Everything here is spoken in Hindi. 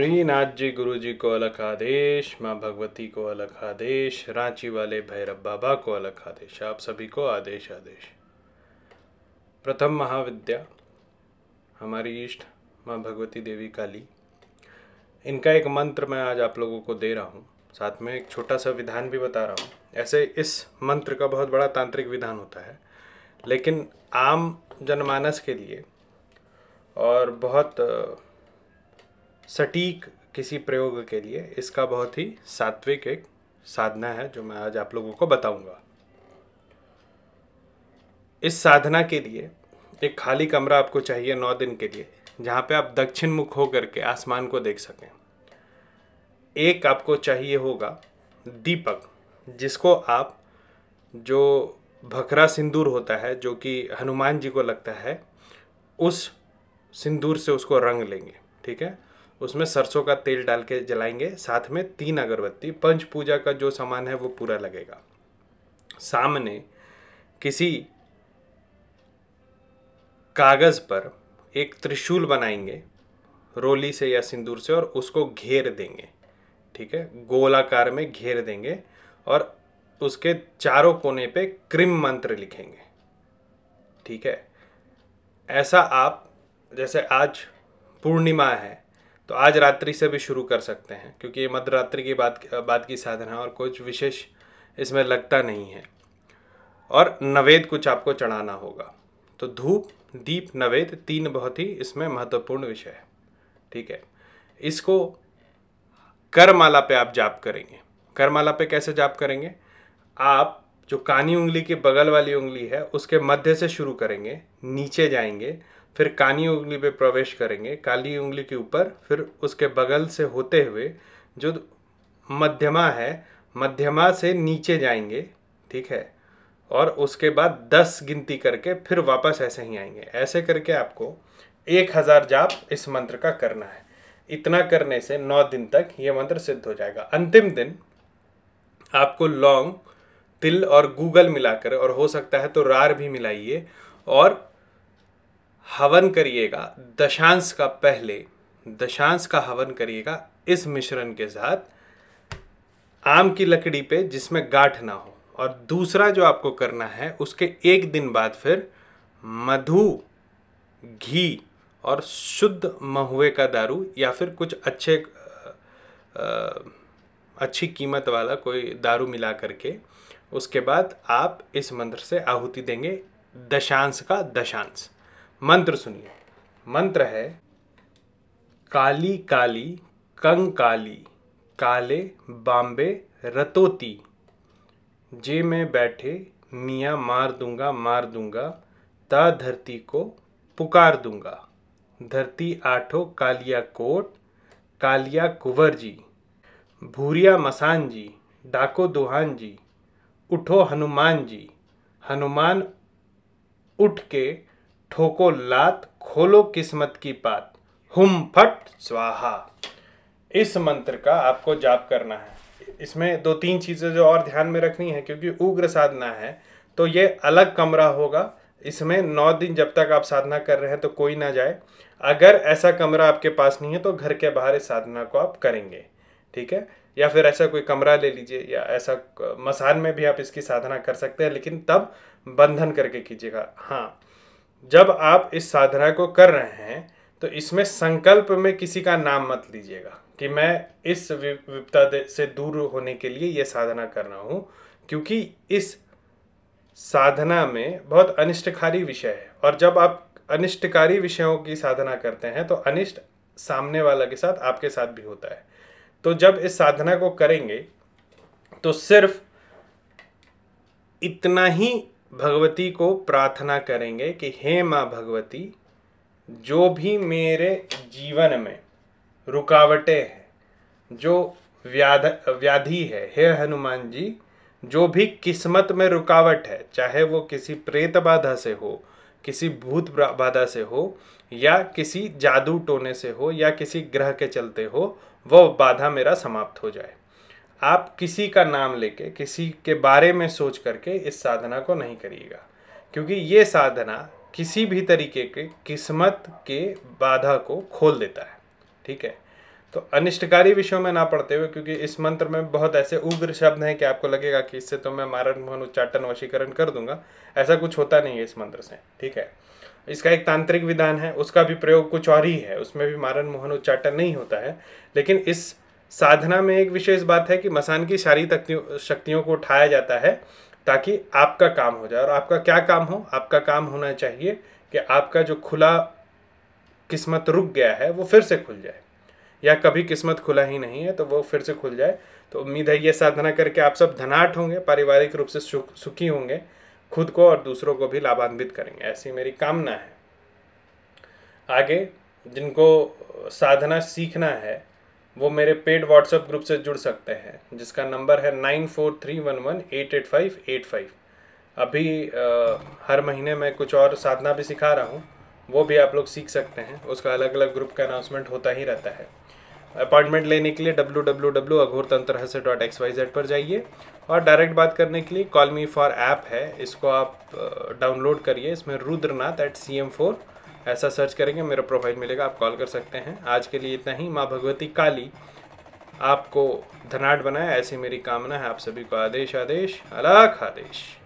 श्रीनाथ जी गुरु जी को अलग आदेश माँ भगवती को अलग आदेश रांची वाले भैरव बाबा को अलग आदेश आप सभी को आदेश आदेश प्रथम महाविद्या हमारी इष्ट माँ भगवती देवी काली इनका एक मंत्र मैं आज आप लोगों को दे रहा हूँ साथ में एक छोटा सा विधान भी बता रहा हूँ ऐसे इस मंत्र का बहुत बड़ा तांत्रिक विधान होता है लेकिन आम जनमानस के लिए और बहुत सटीक किसी प्रयोग के लिए इसका बहुत ही सात्विक एक साधना है जो मैं आज आप लोगों को बताऊंगा इस साधना के लिए एक खाली कमरा आपको चाहिए नौ दिन के लिए जहाँ पे आप दक्षिण मुख हो करके आसमान को देख सकें एक आपको चाहिए होगा दीपक जिसको आप जो भखरा सिंदूर होता है जो कि हनुमान जी को लगता है उस सिंदूर से उसको रंग लेंगे ठीक है उसमें सरसों का तेल डाल के जलाएंगे साथ में तीन अगरबत्ती पंच पूजा का जो सामान है वो पूरा लगेगा सामने किसी कागज़ पर एक त्रिशूल बनाएंगे रोली से या सिंदूर से और उसको घेर देंगे ठीक है गोलाकार में घेर देंगे और उसके चारों कोने पे कृम मंत्र लिखेंगे ठीक है ऐसा आप जैसे आज पूर्णिमा है तो आज रात्रि से भी शुरू कर सकते हैं क्योंकि ये मध्यरात्रि की बात बात की साधना और कुछ विशेष इसमें लगता नहीं है और नवेद कुछ आपको चढ़ाना होगा तो धूप दीप नवेद तीन बहुत ही इसमें महत्वपूर्ण विषय है ठीक है इसको करमाला पे आप जाप करेंगे करमाला पे कैसे जाप करेंगे आप जो कानी उंगली की बगल वाली उंगली है उसके मध्य से शुरू करेंगे नीचे जाएंगे फिर कानी उंगली पे प्रवेश करेंगे काली उंगली के ऊपर फिर उसके बगल से होते हुए जो मध्यमा है मध्यमा से नीचे जाएंगे ठीक है और उसके बाद दस गिनती करके फिर वापस ऐसे ही आएंगे ऐसे करके आपको एक हज़ार जाप इस मंत्र का करना है इतना करने से नौ दिन तक ये मंत्र सिद्ध हो जाएगा अंतिम दिन आपको लौंग तिल और गूगल मिलाकर और हो सकता है तो रार भी मिलाइए और हवन करिएगा दशांश का पहले दशांश का हवन करिएगा इस मिश्रण के साथ आम की लकड़ी पे जिसमें गाठ ना हो और दूसरा जो आपको करना है उसके एक दिन बाद फिर मधु घी और शुद्ध महुए का दारू या फिर कुछ अच्छे आ, अच्छी कीमत वाला कोई दारू मिला करके उसके बाद आप इस मंत्र से आहुति देंगे दशांश का दशांश मंत्र सुनिए मंत्र है काली काली कंग काली काले बाम्बे रतोती जे में बैठे मियाँ मार दूंगा मार दूंगा ता धरती को पुकार दूंगा धरती आठो कालिया कोट कालिया कुंवर जी भूरिया मसान जी डाको दुहान जी उठो हनुमान जी हनुमान उठ के ठोको लात खोलो किस्मत की पात हुम फट स्वाहा इस मंत्र का आपको जाप करना है इसमें दो तीन चीज़ें जो और ध्यान में रखनी है क्योंकि उग्र साधना है तो ये अलग कमरा होगा इसमें नौ दिन जब तक आप साधना कर रहे हैं तो कोई ना जाए अगर ऐसा कमरा आपके पास नहीं है तो घर के बाहर इस साधना को आप करेंगे ठीक है या फिर ऐसा कोई कमरा ले लीजिए या ऐसा मसान में भी आप इसकी साधना कर सकते हैं लेकिन तब बंधन करके कीजिएगा हाँ जब आप इस साधना को कर रहे हैं तो इसमें संकल्प में किसी का नाम मत लीजिएगा कि मैं इस विपदा से दूर होने के लिए ये साधना कर रहा हूँ क्योंकि इस साधना में बहुत अनिष्टकारी विषय है और जब आप अनिष्टकारी विषयों की साधना करते हैं तो अनिष्ट सामने वाला के साथ आपके साथ भी होता है तो जब इस साधना को करेंगे तो सिर्फ इतना ही भगवती को प्रार्थना करेंगे कि हे माँ भगवती जो भी मेरे जीवन में रुकावटें हैं जो व्याध व्याधि है हे हनुमान जी जो भी किस्मत में रुकावट है चाहे वो किसी प्रेत बाधा से हो किसी भूत बाधा से हो या किसी जादू टोने से हो या किसी ग्रह के चलते हो वह बाधा मेरा समाप्त हो जाए आप किसी का नाम लेके किसी के बारे में सोच करके इस साधना को नहीं करिएगा क्योंकि ये साधना किसी भी तरीके के किस्मत के बाधा को खोल देता है ठीक है तो अनिष्टकारी विषयों में ना पढ़ते हुए क्योंकि इस मंत्र में बहुत ऐसे उग्र शब्द हैं कि आपको लगेगा कि इससे तो मैं मारण मोहन उच्चाटन वशीकरण कर दूंगा ऐसा कुछ होता नहीं है इस मंत्र से ठीक है इसका एक तांत्रिक विधान है उसका भी प्रयोग कुछ और ही है उसमें भी मारण मोहन उच्चाटन नहीं होता है लेकिन इस साधना में एक विशेष बात है कि मसान की सारी शक्तियों को उठाया जाता है ताकि आपका काम हो जाए और आपका क्या काम हो आपका काम होना चाहिए कि आपका जो खुला किस्मत रुक गया है वो फिर से खुल जाए या कभी किस्मत खुला ही नहीं है तो वो फिर से खुल जाए तो उम्मीद है ये साधना करके आप सब धनाट होंगे पारिवारिक रूप से सुखी होंगे खुद को और दूसरों को भी लाभान्वित करेंगे ऐसी मेरी कामना है आगे जिनको साधना सीखना है वो मेरे पेड व्हाट्सएप ग्रुप से जुड़ सकते हैं जिसका नंबर है nine four three one one eight eight five eight five अभी आ, हर महीने मैं कुछ और साधना भी सिखा रहा हूँ वो भी आप लोग सीख सकते हैं उसका अलग अलग ग्रुप का अनाउंसमेंट होता ही रहता है अपॉइंटमेंट लेने के लिए डब्ल्यू डब्ल्यू डब्ल्यू अघोर तंत्र से डॉट एक्स वाई जेड पर जाइए और डायरेक्ट बात करने के लिए कॉल मी फॉर ऐप है इसको आप डाउनलोड करिए इसमें Rudranath eight C M four ऐसा सर्च करेंगे मेरा प्रोफाइल मिलेगा आप कॉल कर सकते हैं आज के लिए इतना ही माँ भगवती काली आपको धनाट बनाए ऐसी मेरी कामना है आप सभी को आदेश आदेश अलाख आदेश